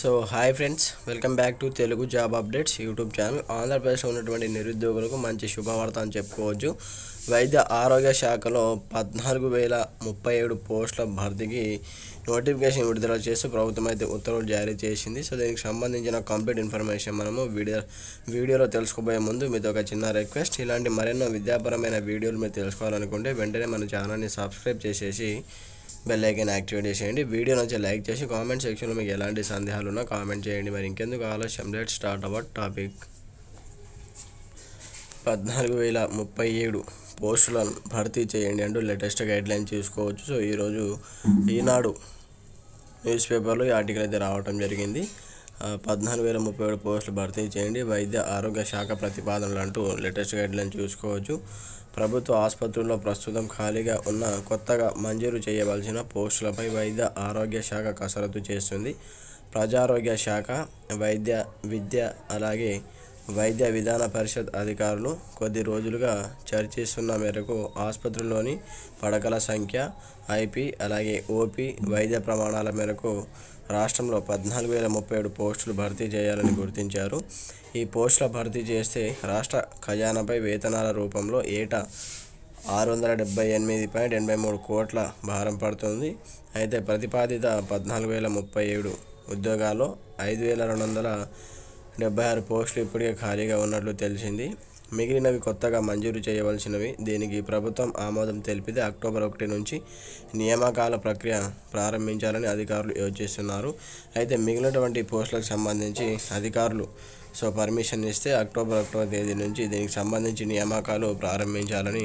so hi friends welcome back to Telugu job updates YouTube channel ఆంధ్రప్రదేశ్లో ఉన్నటువంటి నిరుద్యోగులకు మంచి శుభవార్త అని చెప్పుకోవచ్చు వైద్య ఆరోగ్య శాఖలో పద్నాలుగు వేల ముప్పై ఏడు పోస్టుల భర్తీకి నోటిఫికేషన్ విడుదల చేస్తూ ప్రభుత్వం అయితే ఉత్తర్వులు జారీ చేసింది సో దీనికి సంబంధించిన కంప్లీట్ ఇన్ఫర్మేషన్ మనము వీడియో వీడియోలో తెలుసుకోబోయే ముందు మీతో ఒక చిన్న రిక్వెస్ట్ ఇలాంటి మరెన్నో విద్యాపరమైన వీడియోలు మీరు తెలుసుకోవాలనుకుంటే వెంటనే మన ఛానల్ని సబ్స్క్రైబ్ చేసేసి బెల్ ఐకన్ యాక్టివేట్ చేసేయండి వీడియో నచ్చి లైక్ చేసి కామెంట్ సెక్షన్లో మీకు ఎలాంటి సందేహాలు ఉన్నా కామెంట్ చేయండి మరి ఇంకెందుకు ఆలోచన లెట్ స్టార్ట్ అవర్ టాపిక్ పద్నాలుగు వేల ముప్పై ఏడు పోస్టులను భర్తీ చేయండి అంటూ లేటెస్ట్ గైడ్లైన్ చూసుకోవచ్చు సో ఈరోజు ఈనాడు న్యూస్ పేపర్లో ఈ ఆర్టికల్ అయితే రావడం జరిగింది పద్నాలుగు వేల ముప్పై ఏడు పోస్టులు భర్తీ చేయండి వైద్య ఆరోగ్య శాఖ ప్రతిపాదనలు అంటూ లేటెస్ట్ గైడ్లైన్ చూసుకోవచ్చు ప్రభుత్వ ఆసుపత్రుల్లో ప్రస్తుతం ఖాళీగా ఉన్న కొత్తగా మంజూరు చేయవలసిన పోస్టులపై వైద్య ఆరోగ్య శాఖ కసరత్తు చేస్తుంది ప్రజారోగ్య శాఖ వైద్య విద్య అలాగే వైద్య విధాన పరిషత్ అధికారులు కొద్ది రోజులుగా చర్చిస్తున్న మేరకు ఆసుపత్రుల్లోని పడకల సంఖ్య ఐపీ అలాగే ఓపీ వైద్య ప్రమాణాల మేరకు రాష్ట్రంలో పద్నాలుగు వేల ముప్పై ఏడు పోస్టులు భర్తీ చేయాలని గుర్తించారు ఈ పోస్టుల భర్తీ చేస్తే రాష్ట్ర ఖజానాపై వేతనాల రూపంలో ఏటా ఆరు వందల డెబ్బై ఎనిమిది పాయింట్ ఎనభై మూడు కోట్ల భారం పడుతుంది అయితే ప్రతిపాదిత పద్నాలుగు వేల ముప్పై ఏడు ఉద్యోగాల్లో ఐదు వేల రెండు వందల డెబ్బై ఆరు పోస్టులు ఇప్పటికే ఖాళీగా ఉన్నట్లు తెలిసింది మిగిలినవి కొత్తగా మంజూరు చేయవలసినవి దీనికి ప్రభుత్వం ఆమోదం తెలిపితే అక్టోబర్ ఒకటి నుంచి నియామకాల ప్రక్రియ ప్రారంభించాలని అధికారులు యోచిస్తున్నారు అయితే మిగిలినటువంటి పోస్టులకు సంబంధించి అధికారులు సో పర్మిషన్ ఇస్తే అక్టోబర్ ఒకటో తేదీ నుంచి దీనికి సంబంధించి నియామకాలు ప్రారంభించాలని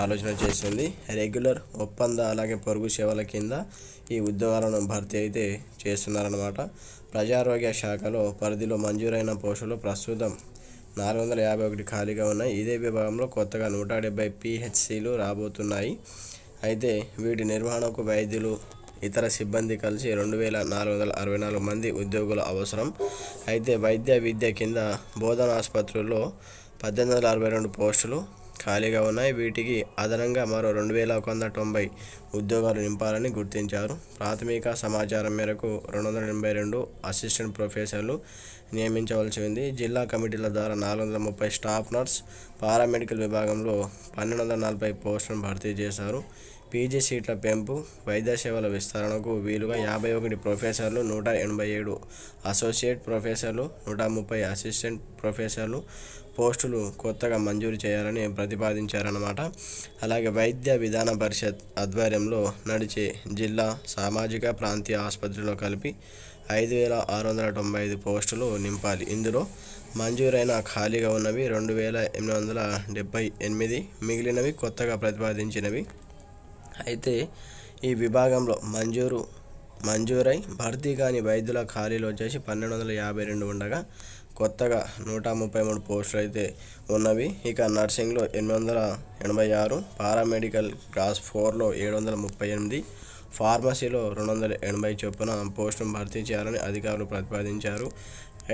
ఆలోచన చేస్తుంది రెగ్యులర్ ఒప్పంద అలాగే పొరుగు సేవల కింద ఈ ఉద్యోగాలను భర్తీ అయితే చేస్తున్నారన్నమాట ప్రజారోగ్య శాఖలో పరిధిలో మంజూరైన పోస్టులు ప్రస్తుతం నాలుగు వందల యాభై ఒకటి ఖాళీగా ఉన్నాయి ఇదే విభాగంలో కొత్తగా నూట డెబ్బై పిహెచ్సిలు రాబోతున్నాయి అయితే వీటి నిర్వహణకు వైద్యులు ఇతర సిబ్బంది కలిసి రెండు వేల నాలుగు వందల అరవై నాలుగు మంది ఉద్యోగుల అవసరం అయితే వైద్య విద్య కింద బోధన ఆసుపత్రుల్లో పద్దెనిమిది వందల అరవై రెండు పోస్టులు ఖాళీగా ఉన్నాయి వీటికి అదనంగా మరో రెండు వేల ఒక వంద తొంభై ఉద్యోగాలు నింపాలని గుర్తించారు ప్రాథమిక సమాచారం మేరకు రెండు వందల ఎనభై రెండు అసిస్టెంట్ ప్రొఫెసర్లు నియమించవలసి ఉంది జిల్లా కమిటీల ద్వారా నాలుగు వందల ముప్పై స్టాఫ్ నర్స్ పారామెడికల్ విభాగంలో పన్నెండు వందల నలభై పోస్టులను భర్తీ చేశారు పీజీ సీట్ల పెంపు వైద్య సేవల విస్తరణకు వీలుగా యాభై ఒకటి ప్రొఫెసర్లు నూట ఎనభై ఏడు అసోసియేట్ ప్రొఫెసర్లు నూట ముప్పై అసిస్టెంట్ ప్రొఫెసర్లు పోస్టులు కొత్తగా మంజూరు చేయాలని ప్రతిపాదించారన్నమాట అలాగే వైద్య విధాన పరిషత్ ఆధ్వర్యంలో నడిచే జిల్లా సామాజిక ప్రాంతీయ ఆసుపత్రిలో కలిపి ఐదు వేల ఆరు వందల తొంభై ఐదు పోస్టులు నింపాలి ఇందులో మంజూరైన ఖాళీగా ఉన్నవి రెండు వేల ఎనిమిది వందల డెబ్బై ఎనిమిది మిగిలినవి కొత్తగా ప్రతిపాదించినవి అయితే ఈ విభాగంలో మంజూరు మంజూరై భర్తీ కాని వైద్యుల ఖాళీలు వచ్చేసి పన్నెండు వందల యాభై రెండు ఉండగా కొత్తగా నూట ముప్పై మూడు పోస్టులు అయితే ఉన్నవి ఇక నర్సింగ్లో ఎనిమిది వందల ఎనభై ఆరు పారామెడికల్ క్లాస్ ఫోర్లో ఏడు వందల ముప్పై ఎనిమిది ఫార్మసీలో రెండు వందల ఎనభై చొప్పున పోస్టును భర్తీ చేయాలని అధికారులు ప్రతిపాదించారు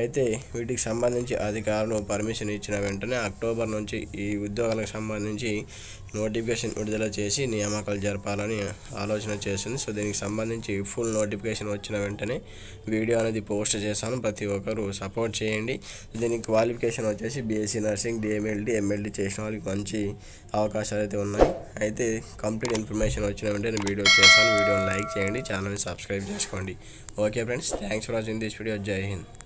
అయితే వీటికి సంబంధించి అధికారులు పర్మిషన్ ఇచ్చిన వెంటనే అక్టోబర్ నుంచి ఈ ఉద్యోగాలకు సంబంధించి నోటిఫికేషన్ విడుదల చేసి నియామకాలు జరపాలని ఆలోచన చేసింది సో దీనికి సంబంధించి ఫుల్ నోటిఫికేషన్ వచ్చిన వెంటనే వీడియో అనేది పోస్ట్ చేశాను ప్రతి ఒక్కరు సపోర్ట్ చేయండి దీనికి క్వాలిఫికేషన్ వచ్చేసి బీఎస్సీ నర్సింగ్ డిఎంఎల్డీ ఎంఎల్డీ చేసిన వాళ్ళకి మంచి అవకాశాలు అయితే ఉన్నాయి అయితే కంప్లీట్ ఇన్ఫర్మేషన్ వచ్చిన వెంటనే వీడియో చేస్తాను వీడియోని లైక్ చేయండి ఛానల్ని సబ్స్క్రైబ్ చేసుకోండి okay friends thanks for watching this video జై హింద్